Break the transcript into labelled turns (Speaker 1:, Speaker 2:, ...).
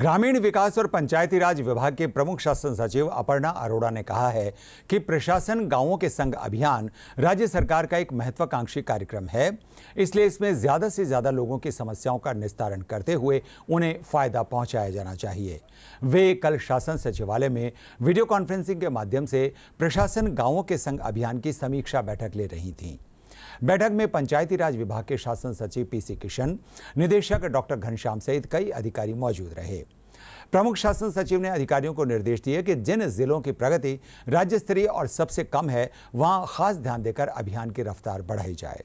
Speaker 1: ग्रामीण विकास और पंचायती राज विभाग के प्रमुख शासन सचिव अपर्णा अरोड़ा ने कहा है कि प्रशासन गांवों के संग अभियान राज्य सरकार का एक महत्वाकांक्षी कार्यक्रम है इसलिए इसमें ज़्यादा से ज़्यादा लोगों की समस्याओं का निस्तारण करते हुए उन्हें फ़ायदा पहुंचाया जाना चाहिए वे कल शासन सचिवालय में वीडियो कॉन्फ्रेंसिंग के माध्यम से प्रशासन गाँवों के संग अभियान की समीक्षा बैठक ले रही थीं बैठक में पंचायती राज विभाग के शासन सचिव पीसी किशन निदेशक डॉक्टर घनश्याम सहित कई अधिकारी मौजूद रहे प्रमुख शासन सचिव ने अधिकारियों को निर्देश दिए कि जिन जिलों की प्रगति राज्य स्तरीय और सबसे कम है वहां खास ध्यान देकर अभियान की रफ्तार बढ़ाई जाए